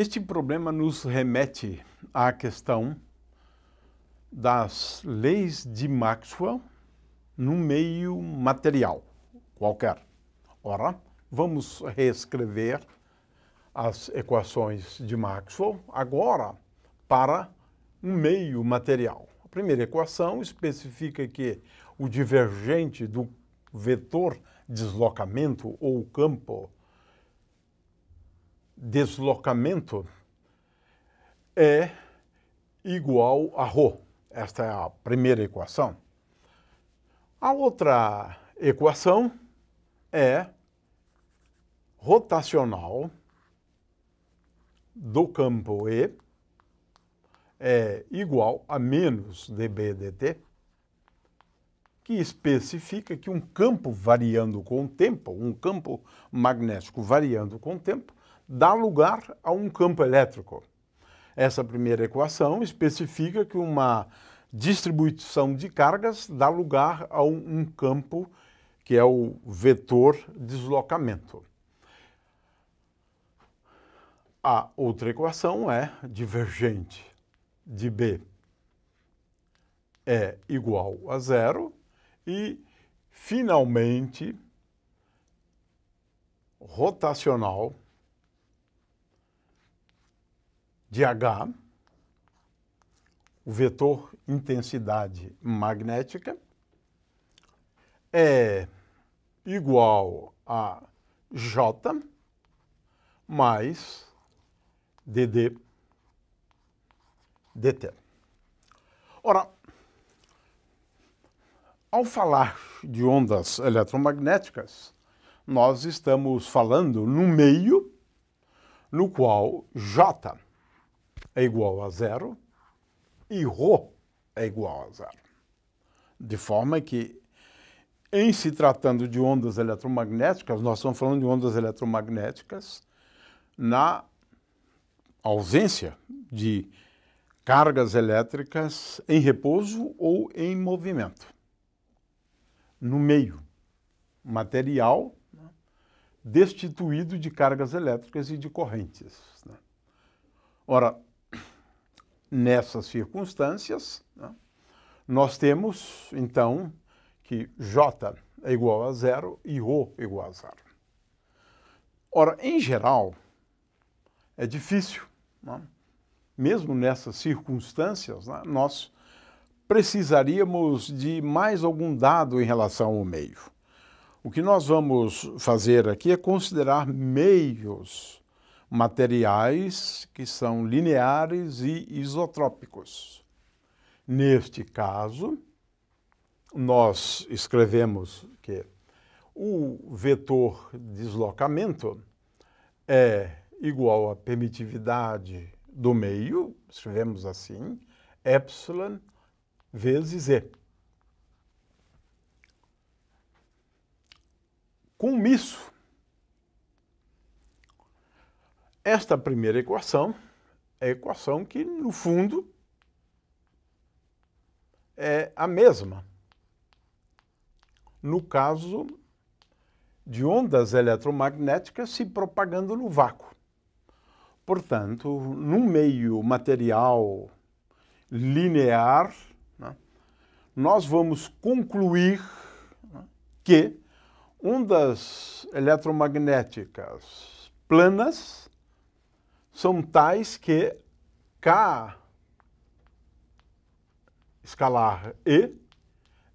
Este problema nos remete à questão das leis de Maxwell no meio material qualquer. Ora, vamos reescrever as equações de Maxwell agora para um meio material. A primeira equação especifica que o divergente do vetor deslocamento ou campo deslocamento é igual a ρ. Esta é a primeira equação. A outra equação é rotacional do campo E é igual a menos dB dt, que especifica que um campo variando com o tempo, um campo magnético variando com o tempo, dá lugar a um campo elétrico. Essa primeira equação especifica que uma distribuição de cargas dá lugar a um, campo que é o vetor deslocamento. A outra equação é divergente de B é igual a zero e, finalmente, rotacional de H, o vetor intensidade magnética, é igual a J mais DD DT. Ora, ao falar de ondas eletromagnéticas, nós estamos falando no meio no qual J é igual a zero e Rho é igual a zero. De forma que, em se tratando de ondas eletromagnéticas, nós estamos falando de ondas eletromagnéticas na ausência de cargas elétricas em repouso ou em movimento. No meio, material destituído de cargas elétricas e de correntes. Né? Ora, nessas circunstâncias, né, nós temos, então, que J é igual a zero e O é igual a zero. Ora, em geral, é difícil, né, mesmo nessas circunstâncias, né, nós precisaríamos de mais algum dado em relação ao meio. O que nós vamos fazer aqui é considerar meios materiais que são lineares e isotrópicos. Neste caso, nós escrevemos que o vetor deslocamento é igual à permitividade do meio, escrevemos assim, epsilon vezes E. Com isso, Esta primeira equação é a equação que, no fundo, é a mesma. No caso de ondas eletromagnéticas se propagando no vácuo. Portanto, num meio material linear, né, nós vamos concluir né, que ondas eletromagnéticas planas são tais que K escalar E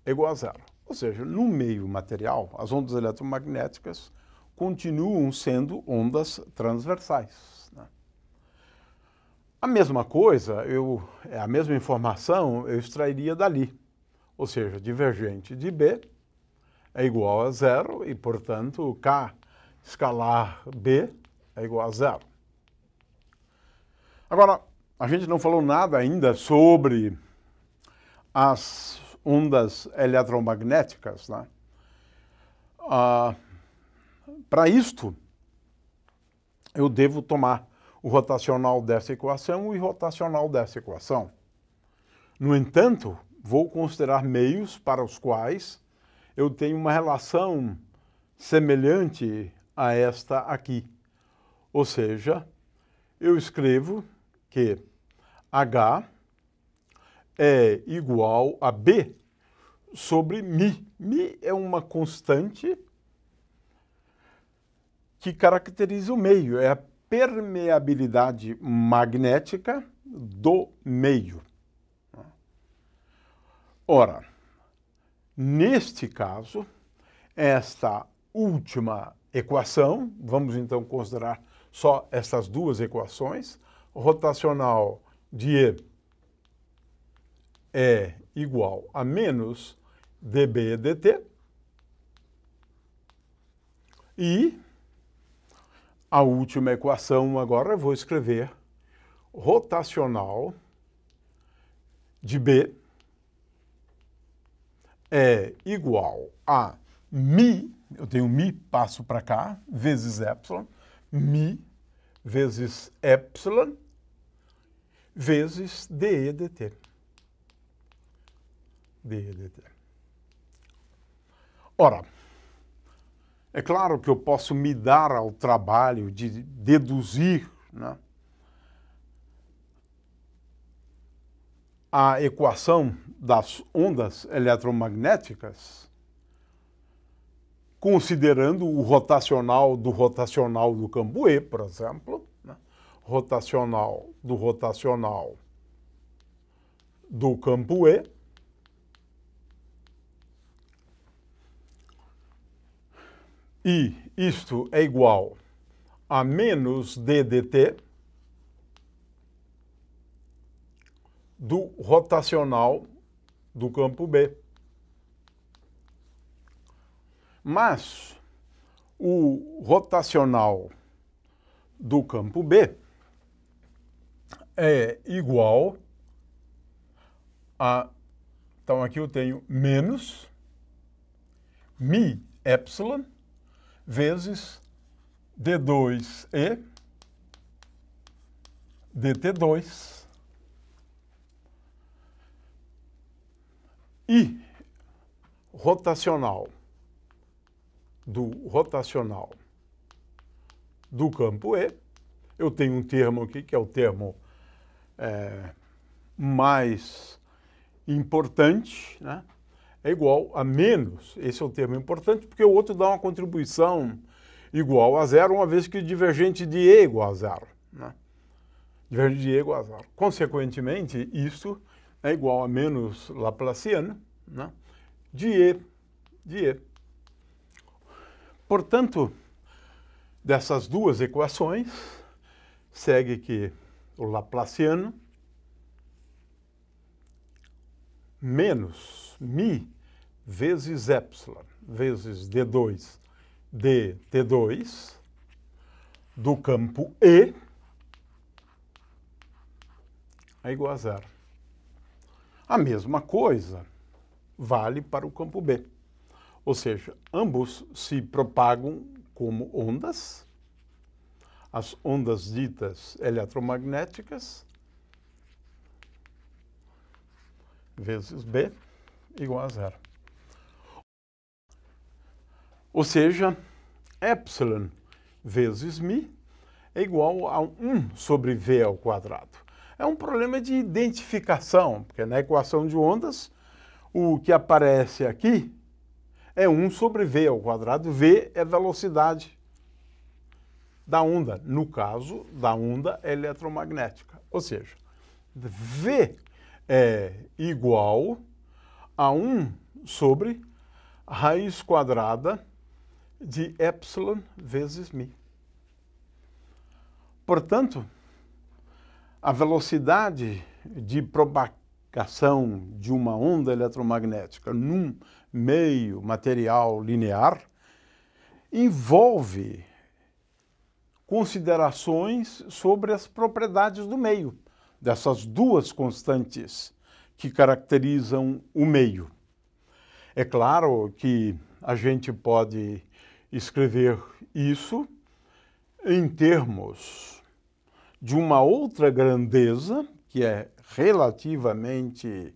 é igual a zero. Ou seja, no meio material, as ondas eletromagnéticas continuam sendo ondas transversais. Né? A mesma coisa, eu, é a mesma informação eu extrairia dali. Ou seja, divergente de B é igual a zero e, portanto, K escalar B é igual a zero. Agora, a gente não falou nada ainda sobre as ondas eletromagnéticas. Né? Ah, Para isto, eu devo tomar o rotacional dessa equação e o rotacional dessa equação. No entanto, vou considerar meios para os quais eu tenho uma relação semelhante a esta aqui. Ou seja, eu escrevo que H é igual a B sobre Mi. Mi é uma constante que caracteriza o meio, é a permeabilidade magnética do meio. Ora, neste caso, esta última equação, vamos então considerar só estas duas equações, rotacional de E é igual a menos dB dt e a última equação agora eu vou escrever rotacional de B é igual a mi, eu tenho mi, passo para cá, vezes epsilon, mi vezes epsilon vezes dE dt. dE dt. Ora, é claro que eu posso me dar ao trabalho de deduzir né, a equação das ondas eletromagnéticas considerando o rotacional do rotacional do Cambuê, por exemplo, rotacional do rotacional do campo E. E isto é igual a menos ddt do rotacional do campo B. Mas o rotacional do campo B é igual a. Então aqui eu tenho menos mi epsilon vezes d2e dt2 e rotacional do rotacional do campo E, eu tenho um termo aqui que é o termo é, mais importante né, é igual a menos. Esse é o termo importante, porque o outro dá uma contribuição igual a zero, uma vez que divergente de E é igual a zero. Né? Divergente de E é igual a zero. Consequentemente, isso é igual a menos Laplaciano né, de E de E. Portanto, dessas duas equações, segue que o Laplaciano, menos mi vezes epsilon vezes d2 d t2 do campo E é igual a zero. A mesma coisa vale para o campo B. Ou seja, ambos se propagam como ondas as ondas ditas eletromagnéticas vezes B igual a zero. Ou seja, epsilon vezes μ é igual a 1 sobre v ao quadrado. É um problema de identificação, porque na equação de ondas, o que aparece aqui é 1 sobre v ao quadrado. v é velocidade da onda, no caso da onda eletromagnética. Ou seja, V é igual a 1 sobre raiz quadrada de epsilon vezes mi. Portanto, a velocidade de propagação de uma onda eletromagnética num meio material linear envolve considerações sobre as propriedades do meio, dessas duas constantes que caracterizam o meio. É claro que a gente pode escrever isso em termos de uma outra grandeza, que é relativamente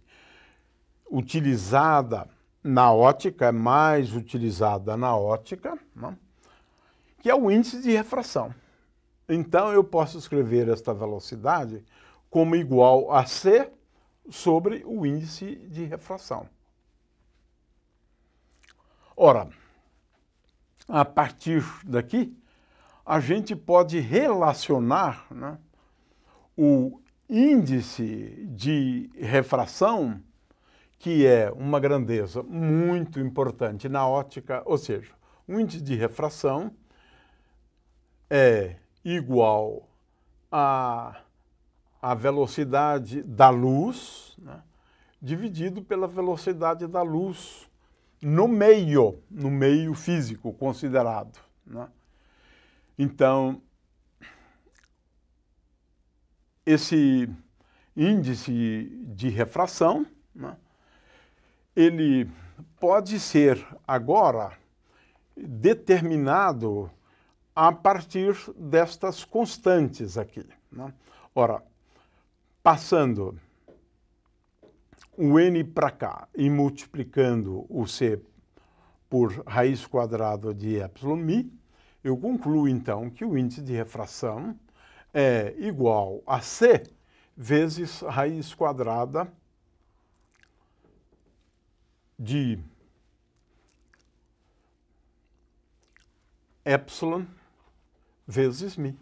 utilizada na ótica, é mais utilizada na ótica, não? que é o índice de refração. Então eu posso escrever esta velocidade como igual a c sobre o índice de refração. Ora, a partir daqui, a gente pode relacionar né, o índice de refração, que é uma grandeza muito importante na ótica, ou seja, o índice de refração é igual a, a velocidade da luz né, dividido pela velocidade da luz no meio, no meio físico considerado. Né? Então, esse índice de refração, né, ele pode ser agora determinado a partir destas constantes aqui. Né? Ora, passando o n para cá e multiplicando o c por raiz quadrada de εmi, eu concluo então que o índice de refração é igual a c vezes raiz quadrada de epsilon vezes mi.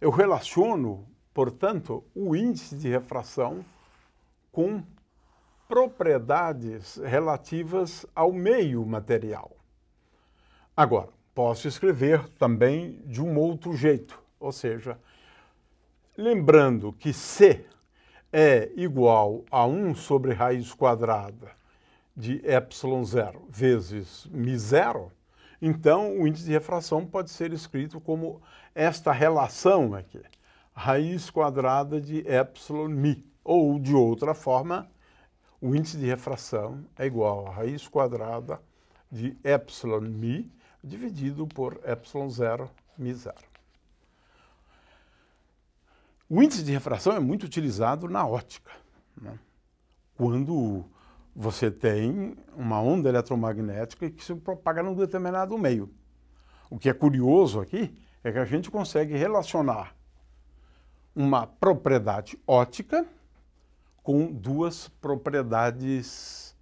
Eu relaciono, portanto, o índice de refração com propriedades relativas ao meio material. Agora, posso escrever também de um outro jeito, ou seja, lembrando que C é igual a 1 sobre raiz quadrada de ε0 vezes μ0, então, o índice de refração pode ser escrito como esta relação aqui, raiz quadrada de epsilon mi, ou de outra forma, o índice de refração é igual a raiz quadrada de epsilon mi dividido por epsilon zero mi zero. O índice de refração é muito utilizado na ótica, né? quando você tem uma onda eletromagnética que se propaga num determinado meio. O que é curioso aqui é que a gente consegue relacionar uma propriedade ótica com duas propriedades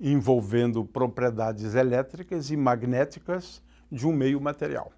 envolvendo propriedades elétricas e magnéticas de um meio material.